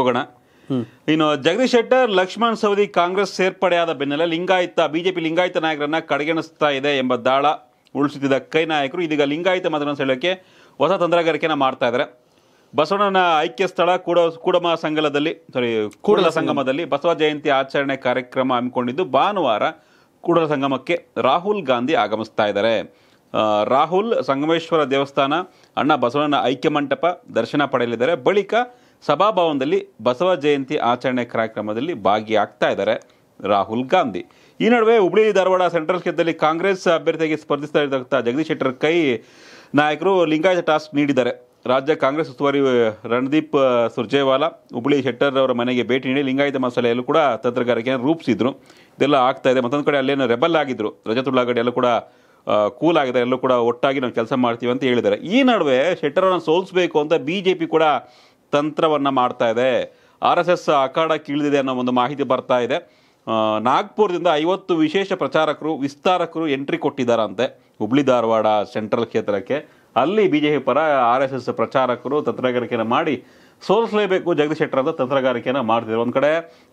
ಹೋಗೋಣ ಇನ್ನು ಜಗದೀಶ್ ಶೆಟ್ಟರ್ ಲಕ್ಷ್ಮಣ್ ಸವದಿ ಕಾಂಗ್ರೆಸ್ ಸೇರ್ಪಡೆಯಾದ ಬೆನ್ನಲ್ಲೇ ಲಿಂಗಾಯತ ಬಿಜೆಪಿ ಲಿಂಗಾಯತ ನಾಯಕರನ್ನ ಕಡೆಗಣಿಸ್ತಾ ಇದೆ ಎಂಬ ದಾಳ ಉಳಿಸುತ್ತಿದ್ದ ಕೈ ನಾಯಕರು ಇದೀಗ ಲಿಂಗಾಯತ ಮತಗಳನ್ನು ಸೆಳೆಯೋಕ್ಕೆ ಹೊಸ ತಂತ್ರಗಾರಿಕೆಯನ್ನು ಮಾಡ್ತಾ ಇದ್ದಾರೆ ಬಸವಣ್ಣನ ಐಕ್ಯ ಸ್ಥಳ ಕೂಡ ಕೂಡಮ ಸಂಗಮದಲ್ಲಿ ಸಾರಿ ಕೂಡಲ ಸಂಗಮದಲ್ಲಿ ಬಸವ ಜಯಂತಿ ಆಚರಣೆ ಕಾರ್ಯಕ್ರಮ ಹಮ್ಮಿಕೊಂಡಿದ್ದು ಭಾನುವಾರ ಕೂಡಲ ಸಂಗಮಕ್ಕೆ ರಾಹುಲ್ ಗಾಂಧಿ ಆಗಮಿಸ್ತಾ ಇದ್ದಾರೆ ರಾಹುಲ್ ಸಂಗಮೇಶ್ವರ ದೇವಸ್ಥಾನ ಅಣ್ಣ ಬಸವಣ್ಣನ ಐಕ್ಯ ಮಂಟಪ ದರ್ಶನ ಪಡೆಯಲಿದ್ದಾರೆ ಬಳಿಕ ಸಭಾಭವನದಲ್ಲಿ ಬಸವ ಜಯಂತಿ ಆಚರಣೆ ಕಾರ್ಯಕ್ರಮದಲ್ಲಿ ಭಾಗಿಯಾಗ್ತಾ ಇದ್ದಾರೆ ರಾಹುಲ್ ಗಾಂಧಿ ಈ ನಡುವೆ ಹುಬ್ಳಿ ಧಾರವಾಡ ಸೆಂಟ್ರಲ್ ಕ್ಷೇತ್ರದಲ್ಲಿ ಕಾಂಗ್ರೆಸ್ ಅಭ್ಯರ್ಥಿಯಾಗಿ ಸ್ಪರ್ಧಿಸ್ತಾ ಇರತಕ್ಕಂಥ ಜಗದೀಶ್ ಶೆಟ್ಟರ್ ಕೈ ನಾಯಕರು ಲಿಂಗಾಯತ ಟಾಸ್ಕ್ ನೀಡಿದ್ದಾರೆ ರಾಜ್ಯ ಕಾಂಗ್ರೆಸ್ ಉಸ್ತುವಾರಿ ರಣದೀಪ್ ಸುರ್ಜೇವಾಲಾ ಹುಬ್ಳಿ ಶೆಟ್ಟರ್ ಅವರ ಮನೆಗೆ ಭೇಟಿ ನೀಡಿ ಲಿಂಗಾಯತ ಮಸಾಲೆಯಲ್ಲೂ ಕೂಡ ತಂತ್ರಗಾರಿಕೆಯನ್ನು ರೂಪಿಸಿದ್ರು ಇದೆಲ್ಲ ಆಗ್ತಾ ಇದೆ ಮತ್ತೊಂದು ಕಡೆ ಅಲ್ಲೇನು ರೆಬಲ್ ಆಗಿದ್ರು ರಜತ್ ಎಲ್ಲೂ ಕೂಡ ಕೂಲ್ ಆಗಿದೆ ಎಲ್ಲೂ ಕೂಡ ಒಟ್ಟಾಗಿ ನಾವು ಕೆಲಸ ಮಾಡ್ತೀವಿ ಅಂತ ಹೇಳಿದ್ದಾರೆ ಈ ನಡುವೆ ಶೆಟ್ಟರನ್ನು ಸೋಲಿಸಬೇಕು ಅಂತ ಬಿ ಜೆ ಪಿ ಕೂಡ ತಂತ್ರವನ್ನು ಮಾಡ್ತಾ ಇದೆ ಆರ್ ಎಸ್ ಎಸ್ ಅಖಾಡ ಕೀಳಿದಿದೆ ಅನ್ನೋ ಒಂದು ಮಾಹಿತಿ ಬರ್ತಾ ಇದೆ ನಾಗ್ಪುರದಿಂದ ಐವತ್ತು ವಿಶೇಷ ಪ್ರಚಾರಕರು ವಿಸ್ತಾರಕರು ಎಂಟ್ರಿ ಕೊಟ್ಟಿದ್ದಾರಂತೆ ಹುಬ್ಳಿ ಧಾರವಾಡ ಸೆಂಟ್ರಲ್ ಕ್ಷೇತ್ರಕ್ಕೆ ಅಲ್ಲಿ ಬಿ ಜೆ ಪಿ ಪರ ಆರ್ ಎಸ್ ಎಸ್ ಪ್ರಚಾರಕರು ತಂತ್ರಗಾರಿಕೆಯನ್ನು ಮಾಡಿ ಸೋಲಿಸಲೇಬೇಕು ಜಗದೀಶ್ ಶೆಟ್ಟರ್ ಅಂತ ತಂತ್ರಗಾರಿಕೆಯನ್ನು ಮಾಡ್ತಿದ್ದಾರೆ ಒಂದು ಕಡೆ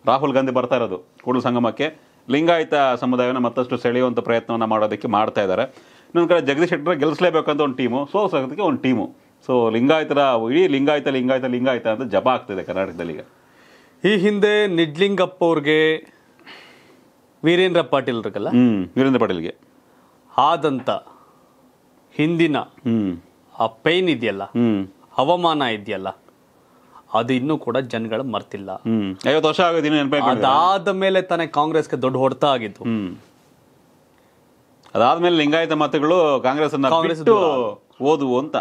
ರಾಹುಲ್ ಗಾಂಧಿ ಬರ್ತಾ ಇರೋದು ಕೂಡಲ ಸಂಗಮಕ್ಕೆ ಲಿಂಗಾಯತ ಸಮುದಾಯವನ್ನು ಮತ್ತಷ್ಟು ಸೆಳೆಯುವಂಥ ಪ್ರಯತ್ನವನ್ನು ಮಾಡೋದಕ್ಕೆ ಮಾಡ್ತಾ ಇದ್ದಾರೆ ಇನ್ನೊಂದು ಕಡೆ ಜಗದೀಶ್ ಶೆಟ್ಟರ್ ಗೆಲ್ಲಿಸಲೇಬೇಕಂತ ಒಂದು ಟೀಮು ಸೋಲಿಸೋದಕ್ಕೆ ಒಂದು ಟೀಮು ಸೊ ಲಿಂಗಾಯತರ ಇಡೀ ಲಿಂಗಾಯತ ಲಿಂಗಾಯತ ಲಿಂಗಾಯತ ಅಂತ ಜಪ ಆಗ್ತಿದೆ ಕರ್ನಾಟಕದಲ್ಲಿ ಈಗ ಈ ಹಿಂದೆ ನಿಡ್ಲಿಂಗಪ್ಪ ಅವ್ರಿಗೆ ವೀರೇಂದ್ರ ಪಾಟೀಲ್ ಇರ್ಗಲ್ಲ ವೀರೇಂದ್ರ ಪಾಟೀಲ್ಗೆ ಆದಂತ ಹಿಂದಿನ ಆ ಪೈನ್ ಇದೆಯಲ್ಲ ಹವಾಮಾನ ಇದೆಯಲ್ಲ ಅದು ಇನ್ನೂ ಕೂಡ ಜನಗಳು ಮರ್ತಿಲ್ಲ ಐವತ್ತು ವರ್ಷ ಅದಾದ ಮೇಲೆ ತಾನೇ ಕಾಂಗ್ರೆಸ್ಗೆ ದೊಡ್ಡ ಹೊಡೆತ ಆಗಿತ್ತು ಅದಾದ್ಮೇಲೆ ಲಿಂಗಾಯತ ಮತಗಳು ಕಾಂಗ್ರೆಸ್ ಓದುವು ಅಂತ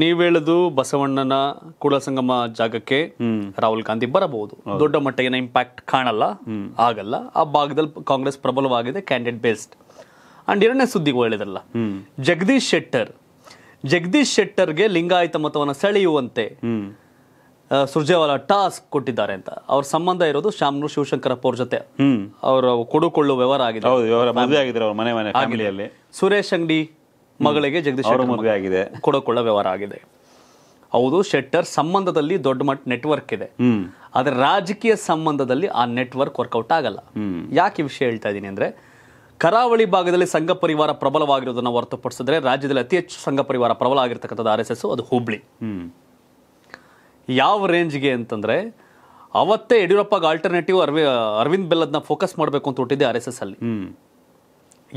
ನೀವ್ ಹೇಳುದು ಬಸವಣ್ಣನ ಕುಳಸಂಗಮ ಜಾಗಕ್ಕೆ ರಾಹುಲ್ ಗಾಂಧಿ ಬರಬಹುದು ದೊಡ್ಡ ಮಟ್ಟಿಗೆ ಇಂಪ್ಯಾಕ್ಟ್ ಕಾಣಲ್ಲ ಆಗಲ್ಲ ಆ ಭಾಗದಲ್ಲಿ ಕಾಂಗ್ರೆಸ್ ಪ್ರಬಲವಾಗಿದೆ ಕ್ಯಾಂಡಿಡೇಟ್ ಬೇಸ್ಡ್ ಅಂಡ್ ಎರಡನೇ ಸುದ್ದಿಗೂ ಹೇಳಿದ್ರಲ್ಲ ಜಗದೀಶ್ ಶೆಟ್ಟರ್ ಜಗದೀಶ್ ಶೆಟ್ಟರ್ಗೆ ಲಿಂಗಾಯತ ಮತವನ್ನು ಸೆಳೆಯುವಂತೆ ಸುರ್ಜೇವಾಲ ಟಾಸ್ಕ್ ಕೊಟ್ಟಿದ್ದಾರೆ ಅಂತ ಅವ್ರ ಸಂಬಂಧ ಇರೋದು ಶಾಮನೂರು ಶಿವಶಂಕರಪ್ಪ ಅವ್ರ ಜೊತೆ ಅವರು ಕೊಡುಕೊಳ್ಳುವ ವ್ಯವಹಾರ ಆಗಿದೆ ಸುರೇಶ್ ಅಂಗಡಿ ಮಗಳಿಗೆ ಜಗದೀಶ್ ಮದುವೆ ಆಗಿದೆ ಕೊಡಕೊಳ್ಳ ವ್ಯವಹಾರ ಆಗಿದೆ ಹೌದು ಶೆಟ್ಟರ್ ಸಂಬಂಧದಲ್ಲಿ ದೊಡ್ಡ ಮಟ್ಟ ನೆಟ್ವರ್ಕ್ ಇದೆ ಆದರೆ ರಾಜಕೀಯ ಸಂಬಂಧದಲ್ಲಿ ಆ ನೆಟ್ವರ್ಕ್ ವರ್ಕೌಟ್ ಆಗಲ್ಲ ಯಾಕೆ ವಿಷಯ ಹೇಳ್ತಾ ಇದ್ದೀನಿ ಅಂದ್ರೆ ಕರಾವಳಿ ಭಾಗದಲ್ಲಿ ಸಂಘ ಪರಿವಾರ ಪ್ರಬಲವಾಗಿರೋದನ್ನು ಹೊರತುಪಡಿಸಿದ್ರೆ ರಾಜ್ಯದಲ್ಲಿ ಅತಿ ಹೆಚ್ಚು ಸಂಘ ಪರಿವಾರ ಪ್ರಬಲ ಆಗಿರ್ತಕ್ಕಂಥದ್ದು ಆರ್ ಎಸ್ ಎಸ್ ಅದು ಹುಬ್ಳಿ ಯಾವ ರೇಂಜ್ಗೆ ಅಂತಂದ್ರೆ ಅವತ್ತೇ ಯಡಿಯೂರಪ್ಪ ಆಲ್ಟರ್ನೇಟಿವ್ ಅರವಿ ಅರವಿಂದ್ ಬೆಲ್ಲದ್ನ ಫೋಕಸ್ ಮಾಡಬೇಕು ಅಂತ ಹುಟ್ಟಿದ್ದೆ ಆರ್ ಎಸ್ ಎಸ್ ಅಲ್ಲಿ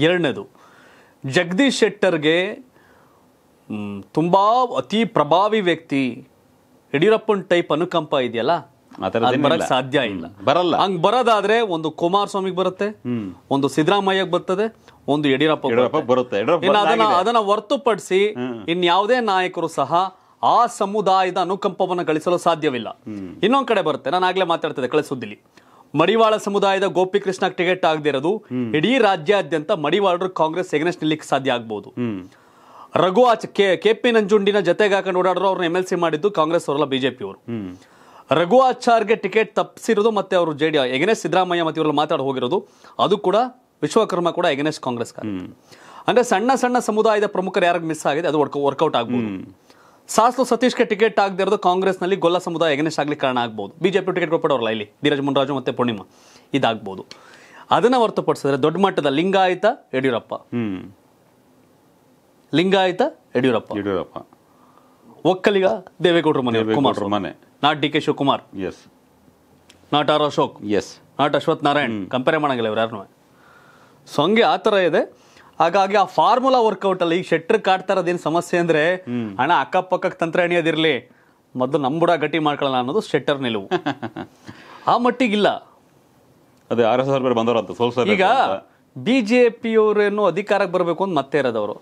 ಎರಡನೇದು ಜಗದೀಶ್ ಶೆಟ್ಟರ್ಗೆ ತುಂಬ ಅತಿ ಪ್ರಭಾವಿ ವ್ಯಕ್ತಿ ಯಡಿಯೂರಪ್ಪನ ಟೈಪ್ ಅನುಕಂಪ ಇದೆಯಲ್ಲ ಸಾಧ್ಯ ಇಲ್ಲ ಬರಲ್ಲ ಹಂಗ್ ಬರೋದಾದ್ರೆ ಒಂದು ಕುಮಾರಸ್ವಾಮಿಗೆ ಬರುತ್ತೆ ಒಂದು ಸಿದ್ದರಾಮಯ್ಯ ಬರ್ತದೆ ಒಂದು ಯಡಿಯೂರಪ್ಪ ಬರುತ್ತೆ ಅದನ್ನ ಅದನ್ನ ಹೊರತುಪಡಿಸಿ ಇನ್ಯಾವುದೇ ನಾಯಕರು ಸಹ ಆ ಸಮುದಾಯದ ಅನುಕಂಪವನ್ನು ಗಳಿಸಲು ಸಾಧ್ಯವಿಲ್ಲ ಇನ್ನೊಂದ್ ಕಡೆ ಬರುತ್ತೆ ನಾನು ಆಗ್ಲೇ ಮಾತಾಡ್ತಿದ್ದೆ ಕಳಿಸುದಿಲ್ಲಿ ಮಡಿವಾಳ ಸಮುದಾಯದ ಗೋಪಿಕೃಷ್ಣ ಟಿಕೆಟ್ ಆಗದಿರೋದು ಇಡೀ ರಾಜ್ಯಾದ್ಯಂತ ಮಡಿವಾಳರು ಕಾಂಗ್ರೆಸ್ ಎಗನೆಸ್ಟ್ ನಿಲ್ಲಕ್ಕೆ ಸಾಧ್ಯ ಆಗ್ಬಹುದು ರಘು ಆಚ ಕೆ ಪಿ ನಂಜುಂಡಿನ ಜೊತೆಗೆ ಹಾಕೊಂಡು ಅವ್ರನ್ನ ಎಂ ಎಲ್ ಸಿ ಮಾಡಿದ್ದು ಕಾಂಗ್ರೆಸ್ ಅವರಲ್ಲ ಬಿಜೆಪಿ ಅವರು ರಘು ಆಚಾರ್ಗೆ ಟಿಕೆಟ್ ತಪ್ಪಿಸಿರೋದು ಮತ್ತೆ ಅವರು ಜೆ ಡಿ ಎಗನೆಸ್ ಸಿದ್ದರಾಮಯ್ಯ ಮತ್ತೆ ಇವರಲ್ಲಿ ಮಾತಾಡಿ ಹೋಗಿರೋದು ಅದು ಕೂಡ ವಿಶ್ವಕರ್ಮ ಕೂಡ ಎಗನೆಸ್ಟ್ ಕಾಂಗ್ರೆಸ್ ಅಂದ್ರೆ ಸಣ್ಣ ಸಣ್ಣ ಸಮುದಾಯದ ಪ್ರಮುಖರು ಯಾರಿಗೆ ಮಿಸ್ ಆಗಿದೆ ಅದು ವರ್ಕೌಟ್ ಆಗ್ಬೋದು ಸಾಸಲು ಸತೀಶ್ಗೆ ಟಿಕೆಟ್ ಆಗದೆ ಇರೋದು ಕಾಂಗ್ರೆಸ್ನಲ್ಲಿ ಗೊಲ್ಲ ಸಮುದಾಯ ಎಗನೆಸ್ಟ್ ಆಗಲಿ ಕಾರಣ ಆಗ್ಬೋದು ಬಿಜೆಪಿ ಟಿಕೆಟ್ ಕೊಟ್ಬಿಡೋರಲ್ಲ ಇಲ್ಲಿ ಧೀರಜ್ ಮುನ್ರಾಜು ಮತ್ತು ಪೂರ್ಣಿಮಾ ಇದಾಗ್ಬೋದು ಅದನ್ನು ಹೊರತುಪಡಿಸಿದ್ರೆ ದೊಡ್ಡ ಮಟ್ಟದ ಲಿಂಗಾಯತ ಯಡಿಯೂರಪ್ಪ ಲಿಂಗಾಯತ ಯಡಿಯೂರಪ್ಪ ಯಡಿಯೂರಪ್ಪ ಒಕ್ಕಲಿಗ ದೇವೇಗೌಡರು ಮನೆ ಕುಮಾರ್ ಮನೆ ನಾಟ್ ಡಿ ಕೆ ಶಿವಕುಮಾರ್ ಎಸ್ ನಾಟ್ ಆರ್ ಅಶೋಕ್ ಎಸ್ ನಾಟ್ ಅಶ್ವಥ್ ನಾರಾಯಣ್ ಕಂಪೇರ್ ಮಾಡಂಗಿಲ್ಲ ಇವ್ರು ಯಾರನ್ನೂ ಸೊ ಹಂಗೆ ಆ ಥರ ಇದೆ ಹಾಗಾಗಿ ಆ ಫಾರ್ಮುಲಾ ವರ್ಕೌಟ್ ಅಲ್ಲಿ ಶೆಟ್ರ್ ಕಾಡ್ತಾ ಇರೋದೇನು ಸಮಸ್ಯೆ ಅಂದ್ರೆ ಹಣ ಅಕ್ಕಪಕ್ಕಕ್ಕೆ ತಂತ್ರ ಎಣಿಯೋದಿರ್ಲಿ ಮೊದಲು ಬುಡ ಗಟ್ಟಿ ಮಾಡ್ಕೊಳ್ಳಲ್ಲ ಅನ್ನೋದು ಶೆಟ್ಟರ್ ನಿಲುವು ಆ ಮಟ್ಟಿಗಿಲ್ಲ ಅದೇ ಆರ್ ಎಸ್ ಆರ್ ಮೇಲೆ ಬಂದವರಂತ ಈಗ ಬಿಜೆಪಿಯವರೇನು ಅಧಿಕಾರಕ್ಕೆ ಬರಬೇಕು ಅಂತ ಮತ್ತೆ ಇರೋದವರು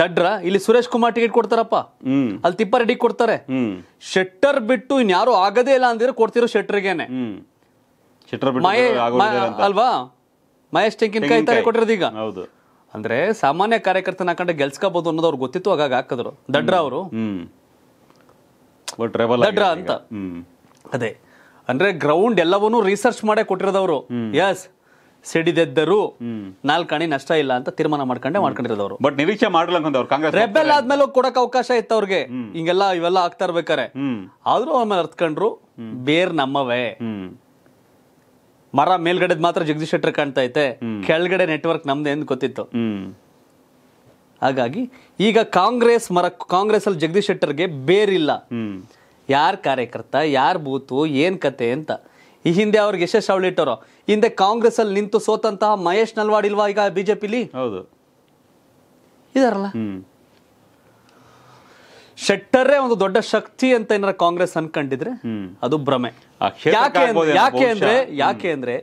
ದಡ್ರ ಇಲ್ಲಿ ಸುರೇಶ್ ಕುಮಾರ್ ಟಿಕೆಟ್ ಕೊಡ್ತಾರಪ್ಪ ಅಲ್ಲಿ ತಿಪ್ಪ ರೆಡ್ಡಿ ಕೊಡ್ತಾರೆ ಶೆಟ್ಟರ್ ಬಿಟ್ಟು ಇನ್ಯಾರು ಆಗದೇ ಇಲ್ಲ ಅಂದ್ರೆ ಕೊಡ್ತಿರೋ ಶೆಟ್ಟರ್ಗೇನೆ ಅಲ್ವಾ ಮಹೇಶ್ ಕೈ ತಾರೆ ಕೊಟ್ಟಿರೋದು ಈಗ ಅಂದ್ರೆ ಸಾಮಾನ್ಯ ಕಾರ್ಯಕರ್ತನ ಹಾಕೊಂಡು ಗೆಲ್ಸ್ಕೋಬಹುದು ಅನ್ನೋದು ಅವ್ರಿಗೆ ಗೊತ್ತಿತ್ತು ಹಾಗಾಗಿ ಹಾಕಿದ್ರು ದಡ್ರ ಅವರು ದಡ್ರ ಅಂತ ಅದೇ ಅಂದ್ರೆ ಗ್ರೌಂಡ್ ಎಲ್ಲವನ್ನೂ ರಿಸರ್ಚ್ ಮಾಡೇ ಕೊಟ್ಟಿರೋದವ್ರು ಎಸ್ ಸಿಡಿದೆದ್ದರು ನಾಲ್ಕು ಅಣಿ ನಷ್ಟ ಇಲ್ಲ ಅಂತ ತೀರ್ಮಾನ ಮಾಡ್ಕೊಂಡೆ ಮಾಡ್ಕೊಂಡಿರೋದವ್ರು ಬಟ್ ನಿರೀಕ್ಷೆ ಕಾಂಗ್ರೆಸ್ ರೆಬೆಲ್ ಆದ್ಮೇಲೆ ಕೊಡಕ್ ಅವಕಾಶ ಇತ್ತು ಅವ್ರಿಗೆ ಹಿಂಗೆಲ್ಲ ಇವೆಲ್ಲ ಆಗ್ತಾ ಇರ್ಬೇಕಾರೆ ಆದ್ರೂ ಆಮೇಲೆ ಅರ್ತ್ಕೊಂಡ್ರು ಬೇರ್ ನಮ್ಮವೇ ಮರ ಮೇಲ್ಗಡೆದ್ ಮಾತ್ರ ಜಗದೀಶ್ ಶೆಟ್ಟರ್ ಕಾಣ್ತಾ ಐತೆ ಕೆಳಗಡೆ ನೆಟ್ವರ್ಕ್ ನಮ್ದು ಎಂದು ಗೊತ್ತಿತ್ತು ಹಾಗಾಗಿ ಈಗ ಕಾಂಗ್ರೆಸ್ ಮರ ಕಾಂಗ್ರೆಸ್ ಅಲ್ಲಿ ಜಗದೀಶ್ ಶೆಟ್ಟರ್ಗೆ ಬೇರಿಲ್ಲ ಯಾರ್ ಕಾರ್ಯಕರ್ತ ಯಾರ್ ಬೂತು ಏನ್ ಕತೆ ಅಂತ ಈ ಹಿಂದೆ ಅವ್ರಿಗೆ ಯಶಸ್ ಅವಳಿಟ್ಟರು ಹಿಂದೆ ಕಾಂಗ್ರೆಸ್ ಅಲ್ಲಿ ನಿಂತು ಸೋತಂತಹ ಮಹೇಶ್ ನಲ್ವಾಡ್ ಇಲ್ವಾ ಈಗ ಬಿಜೆಪಿಲಿ ಹೌದು ಇದಾರಲ್ಲ ಶೆಟ್ಟರೇ ಒಂದು ದೊಡ್ಡ ಶಕ್ತಿ ಅಂತ ಏನಾರ ಕಾಂಗ್ರೆಸ್ ಅನ್ಕೊಂಡಿದ್ರೆ ಅದು ಭ್ರಮೆ ಯಾಕೆ ಯಾಕೆ ಅಂದ್ರೆ ಯಾಕೆ ಅಂದ್ರೆ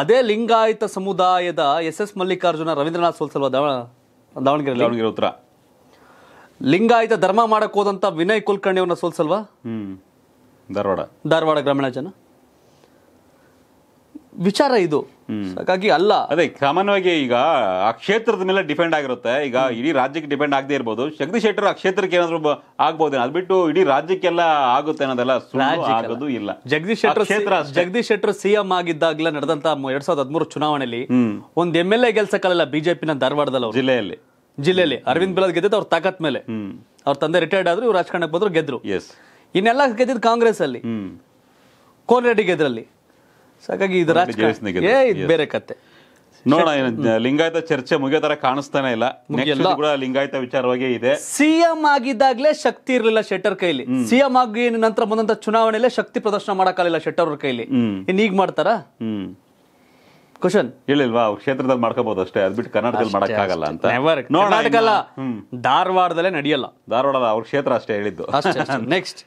ಅದೇ ಲಿಂಗಾಯತ ಸಮುದಾಯದ ಎಸ್ ಎಸ್ ಮಲ್ಲಿಕಾರ್ಜುನ ರವೀಂದ್ರನಾಥ್ ಸೋಲ್ಸಲ್ವಾ ದಾವಣಗೆರೆ ದಾವಣಗೆರೆ ಉತ್ತರ ಲಿಂಗಾಯತ ಧರ್ಮ ಮಾಡಕ್ ಹೋದಂತ ವಿನಯ್ ಕುಲಕರ್ಣಿ ಅವ್ರನ್ನ ಸೋಲ್ಸಲ್ವಾ ಧಾರವಾಡ ಧಾರವಾಡ ಗ್ರಾಮೀಣ ಜನ ವಿಚಾರ ಇದು ಸಕಾಗಿ ಅಲ್ಲ ಅದೆ ಗ್ರಾಮನೋಗೆ ಈಗ ಆ ಕ್ಷೇತ್ರದ ಮೇಲೆ ಡಿಫೆಂಡ್ ಆಗಿರುತ್ತೆ ಈಗ ಇಡಿ ರಾಜ್ಯಕ್ಕೆ ಡಿಫೆಂಡ್ ಆಗದೇ ಇರಬಹುದು ಶಂಗತಿ ಶಟ್ಟರ ಆ ಕ್ಷೇತ್ರಕ್ಕೆ ಏನಂದ್ರೆ ಆಗಬಹುದು ಅದ್ಬಿಟ್ಟು ಇಡಿ ರಾಜ್ಯಕ್ಕೆ ಎಲ್ಲಾ ಆಗುತ್ತೆ ಅನ್ನೋದಲ್ಲ ಸುಮ್ಮ ಆಗದು ಇಲ್ಲ ಜಗದೀಶ್ ಶಟ್ಟರ ಕ್ಷೇತ್ರ ಜಗದೀಶ್ ಶಟ್ಟರ ಸಿಎಂ ಆಗಿದ್ದಾಗ್ಲ ನಡೆದಂತ 2013 ಚುನಾವಣೆಯಲ್ಲಿ ಒಂದು ಎಂಎಲ್ಎ ಗೆಲ್ಸಕಳಲ್ಲ ಬಿಜೆಪಿ ನ ಧಾರವಾಡದಲ್ಲ ಅವರು ಜಿಲ್ಲೆಯಲ್ಲಿ ಜಿಲ್ಲೆಯಲ್ಲಿ ಅರವಿಂದ್ ಬೆಳಾದ್ ಗೆದ್ದೆ ತರ ताकत ಮೇಲೆ ಅವರ ತಂದೆ ರಿಟೈರ್ ಆದ್ರು ಇವರ ರಾಜಕಣ್ಣೆ ಪದ್ರು ಗೆದ್ರು ಎಸ್ ಇನ್ನೆಲ್ಲ ಗೆದ್ದಿದ ಕಾಂಗ್ರೆಸ್ ಅಲ್ಲಿ ಕೋನರೆಡ್ ಗೆದ್ರಲ್ಲಿ ಸಾಕಾಗಿ ಇದು ಏ ಬೇರೆ ಕತೆ ನೋಡೋಣ ಲಿಂಗಾಯತ ಚರ್ಚೆ ಮುಗಿಯೋ ತರ ಕಾಣಿಸ್ತಾನೆ ಇಲ್ಲ ಕೂಡ ಲಿಂಗಾಯತ ವಿಚಾರವಾಗಿ ಇದೆ ಸಿಎಂ ಆಗಿದ್ದಾಗಲೇ ಶಕ್ತಿ ಇರಲಿಲ್ಲ ಶೆಟ್ಟರ್ ಕೈಲಿ ಸಿಎಂ ಆಗಿ ನಂತರ ಬಂದಂತ ಚುನಾವಣೆಯಲ್ಲೇ ಶಕ್ತಿ ಪ್ರದರ್ಶನ ಮಾಡಕ್ಕಾಗಲಿಲ್ಲ ಶೆಟ್ಟರ್ ಅವ್ರ ಕೈಲಿ ಇನ್ ಈಗ ಮಾಡ್ತಾರ ಕ್ವಶನ್ ಹೇಳಿಲ್ವಾ ಕ್ಷೇತ್ರದಲ್ಲಿ ಮಾಡ್ಕೋಬಹುದು ಅಷ್ಟೇ ಅದ್ ಬಿಟ್ಟು ಕರ್ನಾಟಕದಲ್ಲಿ ಮಾಡಕ್ಕಾಗಲ್ಲ ಅಂತ ಕರ್ನಾಟಕ ಧಾರವಾಡದಲ್ಲೇ ನಡೆಯಲ್ಲ ಧಾರವಾಡದ ಅವ್ರ ಕ್ಷೇತ್ರ ಅಷ್ಟೇ ಹೇಳಿದ್ದು ನೆಕ್ಸ್ಟ್